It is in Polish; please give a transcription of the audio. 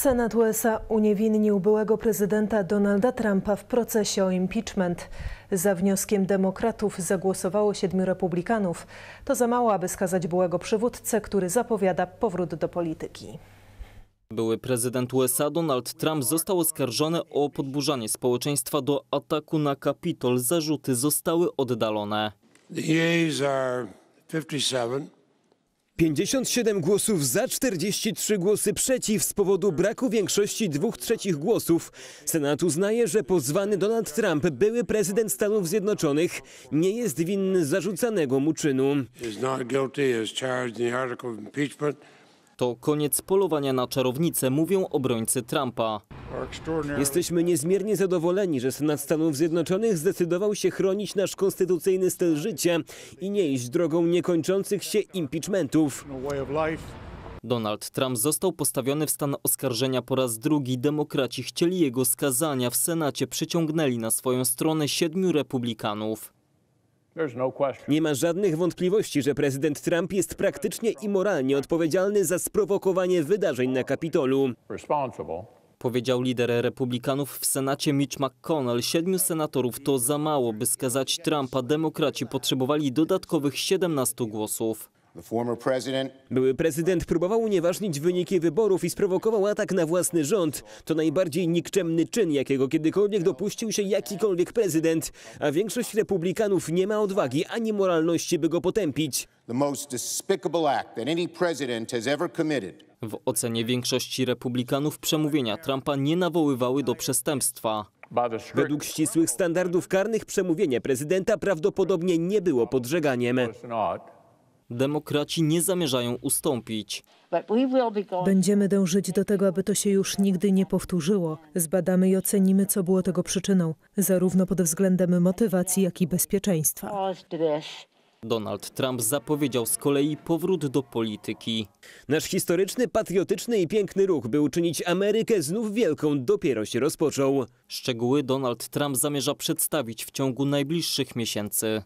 Senat USA uniewinnił byłego prezydenta Donalda Trumpa w procesie o impeachment. Za wnioskiem demokratów zagłosowało siedmiu republikanów. To za mało, aby skazać byłego przywódcę, który zapowiada powrót do polityki. Były prezydent USA Donald Trump został oskarżony o podburzanie społeczeństwa do ataku na Kapitol. Zarzuty zostały oddalone. The 57. 57 głosów za, 43 głosy przeciw z powodu braku większości dwóch trzecich głosów. Senat uznaje, że pozwany Donald Trump, były prezydent Stanów Zjednoczonych, nie jest winny zarzucanego mu czynu. To koniec polowania na czarownicę, mówią obrońcy Trumpa. Jesteśmy niezmiernie zadowoleni, że Senat Stanów Zjednoczonych zdecydował się chronić nasz konstytucyjny styl życia i nie iść drogą niekończących się impeachmentów. Donald Trump został postawiony w stan oskarżenia po raz drugi. Demokraci chcieli jego skazania. W Senacie przyciągnęli na swoją stronę siedmiu republikanów. No nie ma żadnych wątpliwości, że prezydent Trump jest praktycznie i moralnie odpowiedzialny za sprowokowanie wydarzeń na Kapitolu. Powiedział lider republikanów w Senacie Mitch McConnell. Siedmiu senatorów to za mało, by skazać Trumpa. Demokraci potrzebowali dodatkowych 17 głosów. Były prezydent próbował unieważnić wyniki wyborów i sprowokował atak na własny rząd. To najbardziej nikczemny czyn, jakiego kiedykolwiek dopuścił się jakikolwiek prezydent, a większość republikanów nie ma odwagi ani moralności, by go potępić. The most despicable act that any president has ever committed w ocenie większości republikanów przemówienia Trumpa nie nawoływały do przestępstwa. Według ścisłych standardów karnych przemówienie prezydenta prawdopodobnie nie było podżeganiem. Demokraci nie zamierzają ustąpić. Będziemy dążyć do tego, aby to się już nigdy nie powtórzyło. Zbadamy i ocenimy, co było tego przyczyną, zarówno pod względem motywacji, jak i bezpieczeństwa. Donald Trump zapowiedział z kolei powrót do polityki. Nasz historyczny, patriotyczny i piękny ruch, by uczynić Amerykę znów wielką, dopiero się rozpoczął. Szczegóły Donald Trump zamierza przedstawić w ciągu najbliższych miesięcy.